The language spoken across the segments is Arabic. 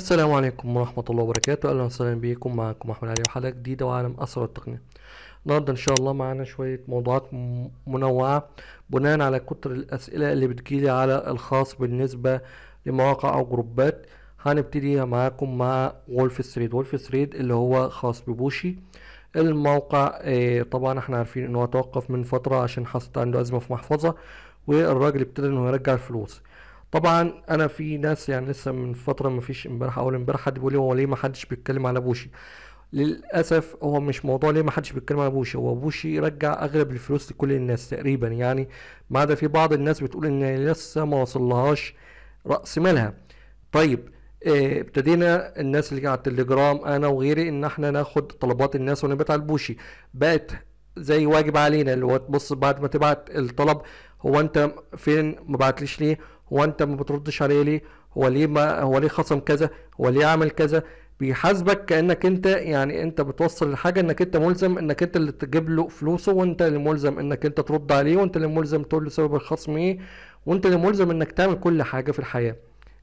السلام عليكم ورحمة الله وبركاته أهلا وسهلا بكم معكم أحمد علي وحلقة جديدة وعالم أسرع التقنية النهاردة إن شاء الله معانا شوية موضوعات منوعة بناء على كتر الأسئلة اللي بتجيلي على الخاص بالنسبة لمواقع أو جروبات هنبتدي معاكم مع وولف ستريد وولف ستريد اللي هو خاص ببوشي الموقع آه، طبعا احنا عارفين ان هو توقف من فترة عشان حصلت عنده أزمة في محفظة والراجل ابتدى انه يرجع الفلوس طبعا انا في ناس يعني لسه من فتره ما فيش امبارح اول امبارح حد بيقول لي هو ليه ما حدش بيتكلم على بوشي للاسف هو مش موضوع ليه ما حدش بيتكلم على بوشي هو بوشي رجع اغلب الفلوس لكل الناس تقريبا يعني ما عدا في بعض الناس بتقول ان لسه ما وصلهاش راس مالها طيب آه، ابتدينا الناس اللي على التليجرام انا وغيري ان احنا ناخد طلبات الناس ونبعت على البوشي بقت زي واجب علينا اللي هو تبص بعد ما تبعت الطلب هو انت فين ما بعتليش ليه هو انت ما بتردش عليه ليه هو ليه ما هو ليه خصم كذا هو ليه عمل كذا بيحاسبك كانك انت يعني انت بتوصل الحاجه انك انت ملزم انك انت اللي تجيب له فلوسه وانت اللي ملزم انك انت ترد عليه وانت اللي ملزم تقول له سبب الخصم ايه وانت اللي ملزم انك تعمل كل حاجه في الحياه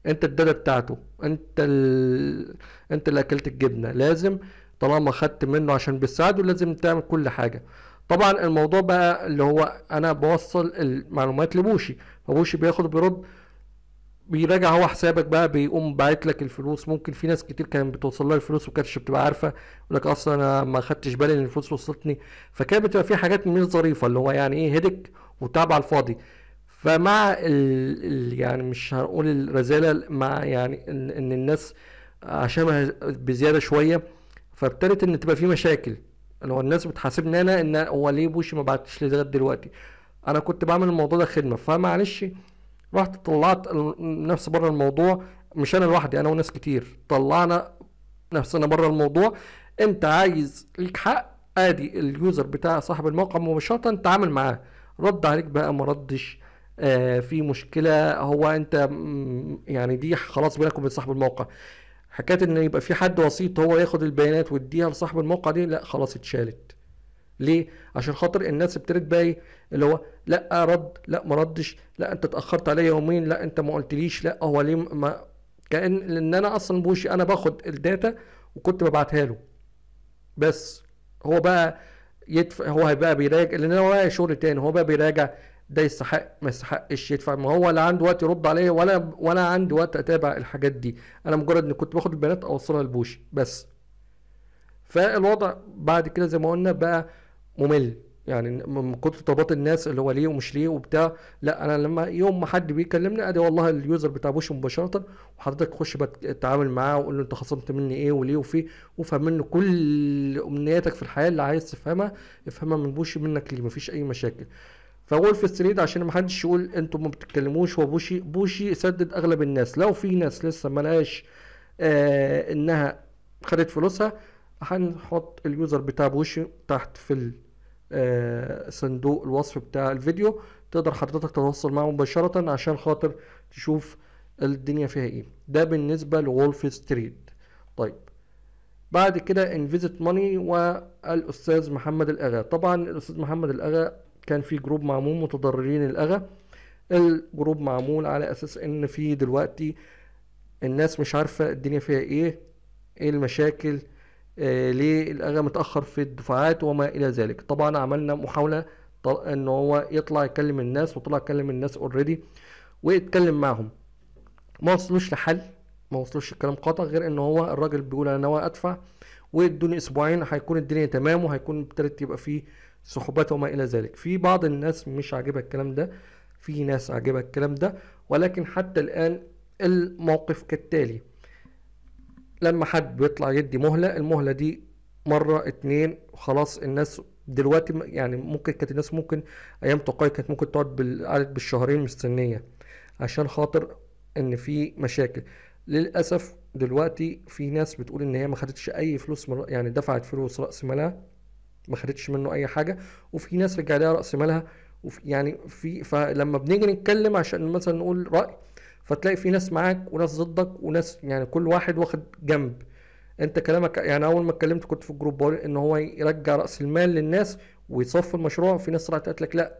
انت الداده بتاعته انت ال... انت اللي اكلت الجبنه لازم طالما خدت منه عشان بتساعده لازم تعمل كل حاجه طبعا الموضوع بقى اللي هو انا بوصل المعلومات لبوشي فبوشي بياخد بيرد بيراجع هو حسابك بقى بيقوم باعت لك الفلوس ممكن في ناس كتير كانت بتوصل لها الفلوس وكانتش بتبقى عارفه يقول لك اصلا انا ما خدتش بالي ان الفلوس وصلتني فكانت بتبقى في حاجات مش ظريفه اللي هو يعني ايه هدك وتعب على الفاضي فمع ال... الـ يعني مش هقول الرزاله مع يعني ان, إن الناس عشانها بزياده شويه فابتدت ان تبقى في مشاكل اللي هو الناس بتحاسبني انا ان هو ليه بوشي ما بعتش لي لغايه دلوقتي انا كنت بعمل الموضوع ده خدمه فمعلش رحت طلعت نفسي بره الموضوع مش انا لوحدي انا وناس كتير طلعنا نفسنا بره الموضوع انت عايز ليك حق ادي اليوزر بتاع صاحب الموقع مباشره تعامل معاه رد عليك بقى ما ردش آه في مشكله هو انت يعني دي خلاص بينك وبين صاحب الموقع حكايه ان يبقى في حد وسيط هو ياخد البيانات ويديها لصاحب الموقع دي لا خلاص اتشالت ليه عشان خاطر الناس ابتدت بقى ايه اللي هو لا رد لا ما ردش لا انت اتاخرت عليا يومين لا انت ما قلتليش لا هو ليه ما كان لان انا اصلا بوشي انا باخد الداتا وكنت ببعتها له بس هو بقى يدفع هو هيبقى بيراجع لان هو بقى شغل تاني هو بقى بيراجع ده يستحق ما يستحقش يدفع ما هو لا عنده وقت يرد عليا ولا ولا عندي وقت اتابع الحاجات دي انا مجرد ان كنت باخد البيانات اوصلها لبوشي بس فالوضع بعد كده زي ما قلنا بقى ممل يعني من كتر طلبات الناس اللي هو ليه ومش ليه وبتاع لا انا لما يوم ما حد بيكلمني ادي والله اليوزر بتاع بوشي مباشره وحضرتك خش بتتعامل معاه وقول له انت خصمت مني ايه وليه وفيه وافهم منه كل امنياتك في الحياه اللي عايز تفهمها افهمها من بوشي منك ليه مفيش اي مشاكل فولف ستريت عشان ما حدش يقول انتوا ما بتتكلموش وبوشي بوشي سدد اغلب الناس لو في ناس لسه ملقاش آه انها خدت فلوسها هنحط اليوزر بتاع بوشي تحت في آه صندوق الوصف بتاع الفيديو تقدر حضرتك تتواصل معه مباشرة عشان خاطر تشوف الدنيا فيها ايه ده بالنسبة لولف ستريت طيب بعد كده انفيزت ماني والاستاذ محمد الاغا طبعا الاستاذ محمد الاغا كان في جروب معمول متضررين الاغا الجروب معمول على اساس ان في دلوقتي الناس مش عارفه الدنيا فيها ايه ايه المشاكل آه ليه الاغا متاخر في الدفعات وما الى ذلك طبعا عملنا محاوله ان هو يطلع يكلم الناس وطلع يكلم الناس اوريدي ويتكلم معهم ما وصلوش لحل ما وصلوش الكلام قاطع غير ان هو الراجل بيقول انا ناوي ادفع وادوني اسبوعين هيكون الدنيا تمام وهيكون ابتدت يبقى فيه صحوبات وما الى ذلك في بعض الناس مش عاجبها الكلام ده في ناس عاجبها الكلام ده ولكن حتى الان الموقف كالتالي لما حد بيطلع يدي مهلة المهلة دي مرة اتنين خلاص الناس دلوقتي يعني ممكن كانت الناس ممكن ايام تقاي كانت ممكن تقعد بالقعدة بالشهرين مستنية عشان خاطر ان في مشاكل للاسف دلوقتي في ناس بتقول ان هي ما خدتش اي فلوس من يعني دفعت فلوس راس مالها ما خدتش منه اي حاجه وفي ناس رجع لها راس مالها وفي يعني في فلما بنيجي نتكلم عشان مثلا نقول راي فتلاقي في ناس معاك وناس ضدك وناس يعني كل واحد واخد جنب انت كلامك يعني اول ما اتكلمت كنت في الجروب بقول ان هو يرجع راس المال للناس ويصفي المشروع في ناس طلعت قالت لك لا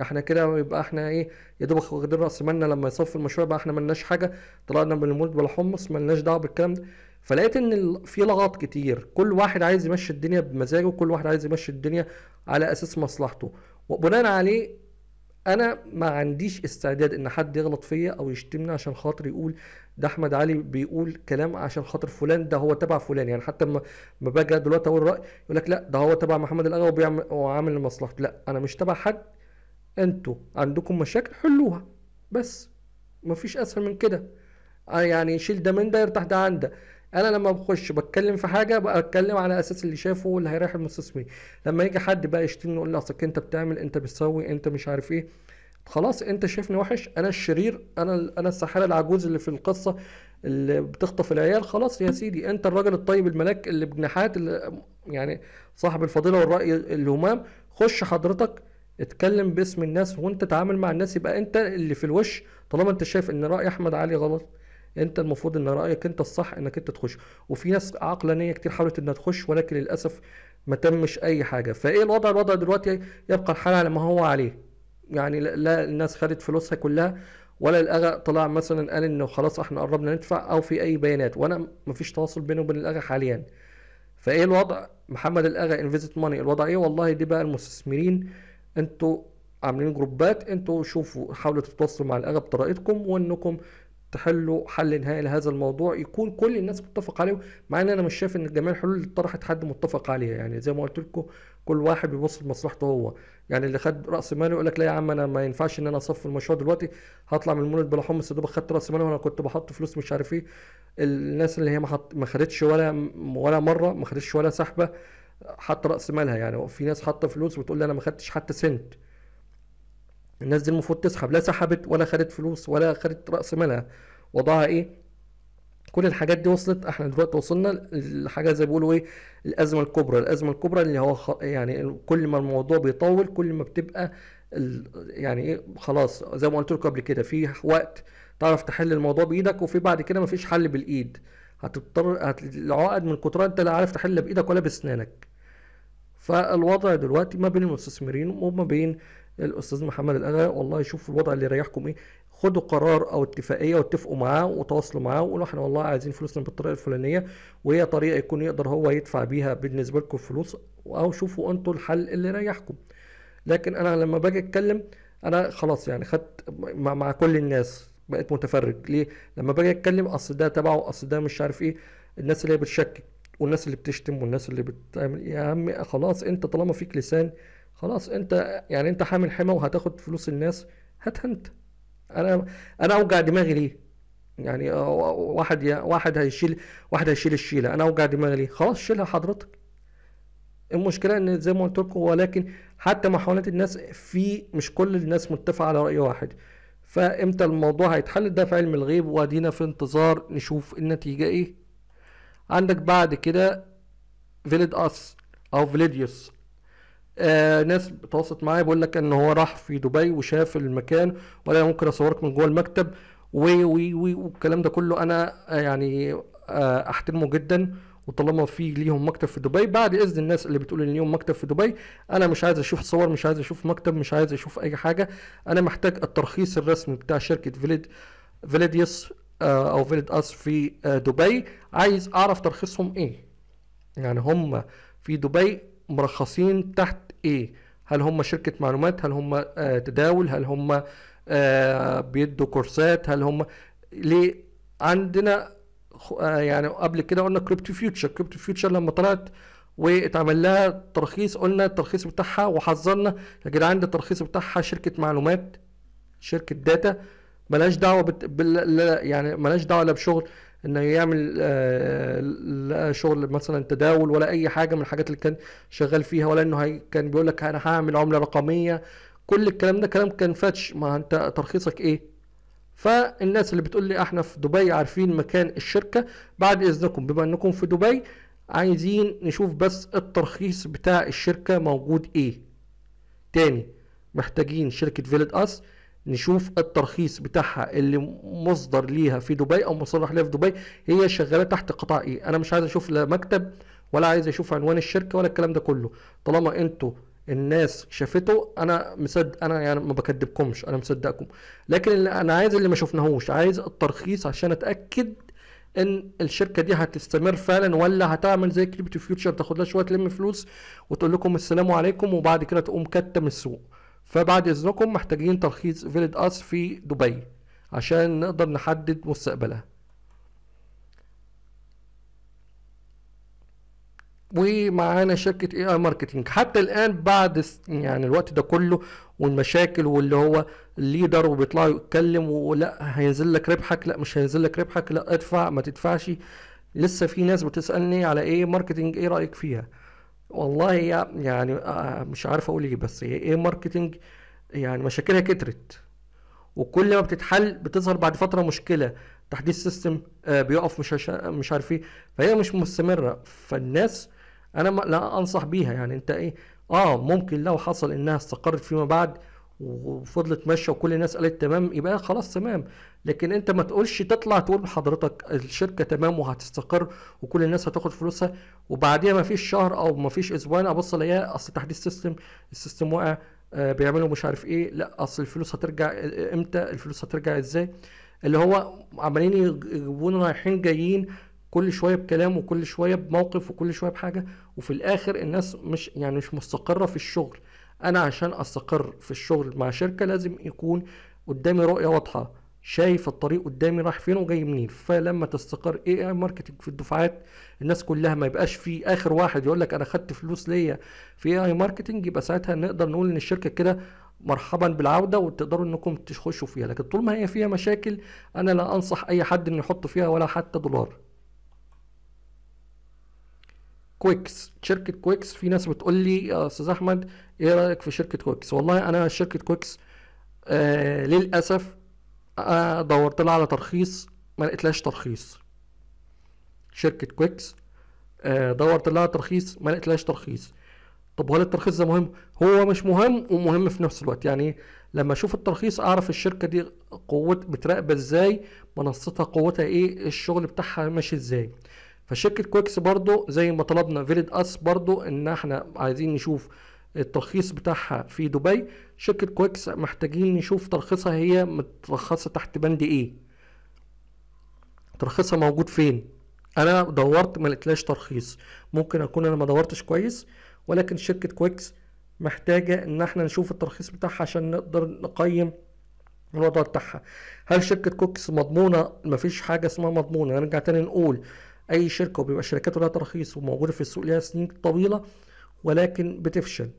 احنا كده يبقى احنا ايه يا دوبك واخدين راس مالنا لما يصفي المشروع يبقى احنا ملناش حاجه طلعنا من المولد ولا حمص ملناش دعوه بالكلام ده فلقيت ان في لغط كتير كل واحد عايز يمشي الدنيا بمزاجه وكل واحد عايز يمشي الدنيا على اساس مصلحته وبناء عليه انا ما عنديش استعداد ان حد يغلط فيا او يشتمني عشان خاطر يقول ده احمد علي بيقول كلام عشان خاطر فلان ده هو تبع فلان يعني حتى ما باجي دلوقتي اقول راي يقول لك لا ده هو تبع محمد الاغا وبيعمل وعامل لمصلحته لا انا مش تبع حد انتوا عندكم مشاكل حلوها بس مفيش اسهل من كده آه، يعني شيل ده من ده يرتاح ده عن ده انا لما بخش بتكلم في حاجه بتكلم على اساس اللي شافه اللي هيريح المستثمرين لما يجي حد بقى يشتمني يقول لي اصلك انت بتعمل انت بتسوي انت مش عارف ايه خلاص انت شايفني وحش انا الشرير انا انا السحاره العجوز اللي في القصه اللي بتخطف العيال خلاص يا سيدي انت الراجل الطيب الملاك اللي بجناحات اللي يعني صاحب الفضيله والراي الهمام خش حضرتك اتكلم باسم الناس وانت تعامل مع الناس يبقى انت اللي في الوش طالما انت شايف ان راي احمد علي غلط انت المفروض ان رايك انت الصح انك انت تخش وفي ناس عقلانيه كتير حاولت انها تخش ولكن للاسف ما تمش اي حاجه فايه الوضع الوضع دلوقتي يبقى الحال على ما هو عليه يعني لا الناس خدت فلوسها كلها ولا الاغا طلع مثلا قال انه خلاص احنا قربنا ندفع او في اي بيانات وانا مفيش تواصل بينه وبين الاغا حاليا فايه الوضع محمد الاغا انفيزت ماني الوضع ايه والله دي بقى المستثمرين انتوا عاملين جروبات انتوا شوفوا حاولوا تتواصلوا مع الاغا بطريقتكم وانكم تحلوا حل نهائي لهذا الموضوع يكون كل الناس متفق عليه مع ان انا مش شايف ان جميع الحلول اللي طرحت حد متفق عليها يعني زي ما قلت لكم كل واحد بيبص لمصلحته هو يعني اللي خد راس مال يقول لك لا يا عم انا ما ينفعش ان انا اصفي المشروع دلوقتي هطلع من المولد بلا حمص دوبك خدت راس مال وانا كنت بحط فلوس مش عارف ايه الناس اللي هي ما, ما خدتش ولا ولا مره ما خدتش ولا سحبه حط راس مالها يعني في ناس حاطه فلوس وتقول لي انا ما خدتش حتى سنت الناس دي المفروض تسحب لا سحبت ولا خدت فلوس ولا خدت راس مالها وضعها ايه كل الحاجات دي وصلت احنا دلوقتي وصلنا لحاجه زي بيقولوا ايه الازمه الكبرى الازمه الكبرى اللي هو يعني كل ما الموضوع بيطول كل ما بتبقى يعني ايه خلاص زي ما قلت لكم قبل كده في وقت تعرف تحل الموضوع بايدك وفي بعد كده مفيش حل بالايد هتضطر هت... العقد من كترها انت لا عارف تحل بايدك ولا باسنانك فالوضع دلوقتي ما بين المستثمرين وما بين الاستاذ محمد الاغا والله شوف الوضع اللي يريحكم ايه خدوا قرار او اتفاقيه واتفقوا معاه وتواصلوا معاه وقولوا احنا والله عايزين فلوسنا بالطريقه الفلانيه وهي طريقه يكون يقدر هو يدفع بيها بالنسبه لكم فلوس او شوفوا انتوا الحل اللي يريحكم لكن انا لما باجي اتكلم انا خلاص يعني خدت مع, مع كل الناس بقيت متفرج ليه لما باجي اتكلم اصل ده تبعه اصل ده مش عارف ايه الناس اللي هي بتشكك والناس اللي بتشتم والناس اللي بتعمل إيه؟ يا عم خلاص انت طالما فيك لسان خلاص انت يعني انت حامل حمى وهتاخد فلوس الناس هات انت انا انا اوجع دماغي ليه يعني آه، واحد يا واحد هيشيل واحد هيشيل الشيله انا اوجع دماغي ليه خلاص شيلها حضرتك المشكله ان زي ما قلت لكم ولكن حتى محاولات الناس في مش كل الناس متفقه على راي واحد فامتى الموضوع هيتحل ده في علم الغيب وادينا في انتظار نشوف النتيجه ايه عندك بعد كده فيليد اس او فيليديوس آه ناس تواصلت معايا بقول لك ان هو راح في دبي وشاف المكان ولا ممكن اصورك من جوه المكتب و و و والكلام ده كله انا آه، يعني آه احترمه جدا وطالما في ليهم مكتب في دبي بعد اذن الناس اللي بتقول ان ليهم مكتب في دبي انا مش عايز اشوف صور مش عايز اشوف مكتب مش عايز اشوف اي حاجه انا محتاج الترخيص الرسمي بتاع شركه فيليد فيليديس آه او فيليد اس في آه، دبي عايز اعرف ترخيصهم ايه يعني هم في دبي مرخصين تحت ايه هل هم شركة معلومات هل هم آه، تداول هل هم آه، بيدوا كورسات هل هم ليه عندنا آه، يعني قبل كده قلنا كريبتو فيوتشر كريبتو فيوتشر لما طلعت واتعمل لها ترخيص قلنا الترخيص بتاعها وحذرنا يا جدعان ده الترخيص بتاعها شركة معلومات شركة داتا ملهاش دعوة بال... يعني ملهاش دعوة لا بشغل انه يعمل آه، آه، لا شغل مثلا تداول ولا اي حاجه من الحاجات اللي كان شغال فيها ولا انه كان بيقول لك انا هعمل عمله رقميه كل الكلام ده كلام كان فاتش ما انت ترخيصك ايه فالناس اللي بتقول لي احنا في دبي عارفين مكان الشركه بعد اذنكم بما انكم في دبي عايزين نشوف بس الترخيص بتاع الشركه موجود ايه تاني محتاجين شركه فيلد اس نشوف الترخيص بتاعها اللي مصدر ليها في دبي او مصرح ليها في دبي هي شغاله تحت قطاع ايه انا مش عايز اشوف لا مكتب ولا عايز اشوف عنوان الشركه ولا الكلام ده كله طالما انتوا الناس شافته انا مصدق انا يعني ما بكدبكمش انا مصدقكم لكن اللي انا عايز اللي ما شفناهوش عايز الترخيص عشان اتاكد ان الشركه دي هتستمر فعلا ولا هتعمل زي كريبتو فيوتشر تاخد لها شويه تلم فلوس وتقول لكم السلام عليكم وبعد كده تقوم كتم السوق فبعد إذنكم محتاجين ترخيص فيلد أس في دبي عشان نقدر نحدد مستقبلها ومعانا شركة اي اي ماركتينج حتى الآن بعد يعني الوقت ده كله والمشاكل واللي هو الليدر وبيطلع يتكلم ولا هينزل لك ربحك لا مش هينزل لك ربحك لا ادفع ما تدفعش لسه في ناس بتسألني على ايه ماركتينج ايه رأيك فيها والله يعني آه، مش عارف اقول ايه بس هي ايه ماركتنج يعني مشاكلها كترت وكل ما بتتحل بتظهر بعد فتره مشكله تحديث سيستم آه، بيقف مش مش عارف ايه فهي مش مستمره فالناس انا لا انصح بيها يعني انت ايه اه ممكن لو حصل انها استقرت فيما بعد وفضلت ماشيه وكل الناس قالت تمام يبقى خلاص تمام لكن انت ما تقولش تطلع تقول لحضرتك الشركه تمام وهتستقر وكل الناس هتاخد فلوسها وبعديها ما فيش شهر او ما فيش اسبوعين ابص الاقيها اصل تحديث سيستم السيستم واقع آه، بيعملوا مش عارف ايه لا اصل الفلوس هترجع آه، آه، امتى الفلوس هترجع ازاي اللي هو عمالين يجيبونا رايحين جايين كل شويه بكلام وكل شويه بموقف وكل شويه بحاجه وفي الاخر الناس مش يعني مش مستقره في الشغل انا عشان استقر في الشغل مع شركه لازم يكون قدامي رؤيه واضحه شايف الطريق قدامي رايح فين وجاي منين فلما تستقر اي اي ماركتنج في الدفعات الناس كلها ما يبقاش في اخر واحد يقول لك انا خدت فلوس ليا في اي اي ماركتنج يبقى ساعتها نقدر نقول ان الشركه كده مرحبا بالعوده وتقدروا انكم تخشوا فيها لكن طول ما هي فيها مشاكل انا لا انصح اي حد انه يحط فيها ولا حتى دولار كويكس شركه كويكس في ناس بتقول لي استاذ احمد ايه رايك في شركه كويكس والله انا شركه كويكس آه للاسف آه دورت لها على ترخيص ما لقيتلهاش ترخيص شركه كويكس آه دورت لها ترخيص ما لقيتلهاش ترخيص طب هل الترخيص ده مهم هو مش مهم ومهم في نفس الوقت يعني لما اشوف الترخيص اعرف الشركه دي قوه بتراقب ازاي منصتها قوتها ايه الشغل بتاعها ماشي ازاي فشركه كويكس برضو زي ما طلبنا فيليد اس برضو ان احنا عايزين نشوف الترخيص بتاعها في دبي شركه كويكس محتاجين نشوف ترخيصها هي مترخصه تحت بند ايه ترخيصها موجود فين انا دورت ما لقيتلاش ترخيص ممكن اكون انا ما دورتش كويس ولكن شركه كويكس محتاجه ان احنا نشوف الترخيص بتاعها عشان نقدر نقيم الوضع بتاعها هل شركه كوكس مضمونه مفيش حاجه اسمها مضمونه نرجع تاني نقول اي شركه وبيبقى شركاته لها ترخيص وموجوده في السوق لها سنين طويله ولكن بتفشل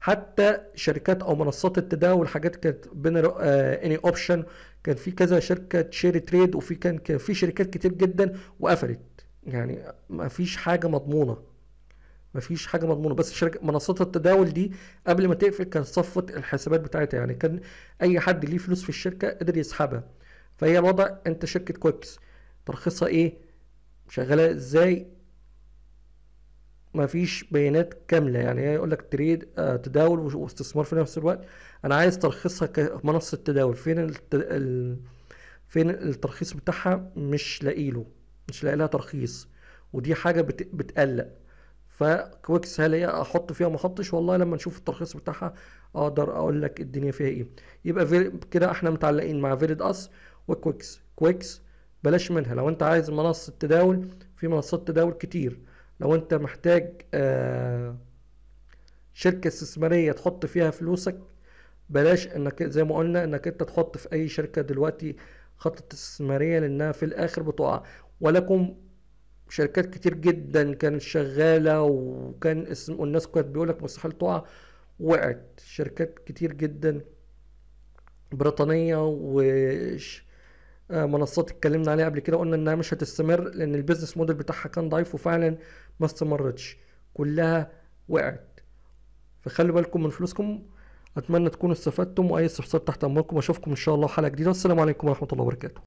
حتى شركات او منصات التداول حاجات كانت بين اني اوبشن آه، كان في كذا شركه شير تريد وفي كان كان في شركات كتير جدا وقفلت يعني ما فيش حاجه مضمونه ما فيش حاجه مضمونه بس شركة منصات التداول دي قبل ما تقفل كانت صفت الحسابات بتاعتها يعني كان اي حد ليه فلوس في الشركه قدر يسحبها فهي الوضع انت شركه كويكس ترخيصها ايه شغاله ازاي مفيش بيانات كامله يعني هي يقول لك تريد آه، تداول واستثمار في نفس الوقت انا عايز ترخيصها كمنصه تداول فين ال... فين الترخيص بتاعها مش لاقيله مش لاقي لها ترخيص ودي حاجه بتقلق فكويكس هل هي احط فيها ما احطش والله لما نشوف الترخيص بتاعها اقدر اقول لك الدنيا فيها ايه يبقى كده احنا متعلقين مع فيريد اس وكويكس كويكس بلاش منها لو انت عايز منصة تداول في منصات تداول كتير لو انت محتاج آه، شركة استثمارية تحط فيها فلوسك بلاش انك زي ما قلنا انك انت تحط في اي شركة دلوقتي خطة استثمارية لانها في الاخر بتقع ولكم شركات كتير جدا كانت شغالة وكان اسم والناس كانت بيقولك مستحيل تقع وقعت شركات كتير جدا بريطانية وش آه، منصات اتكلمنا عليها قبل كده قلنا انها مش هتستمر لان البيزنس موديل بتاعها كان ضعيف وفعلا ما استمرتش كلها وقعت فخلوا بالكم من فلوسكم اتمنى تكونوا استفدتم واي استفسار تحت امركم اشوفكم ان شاء الله حلقه جديده والسلام عليكم ورحمه الله وبركاته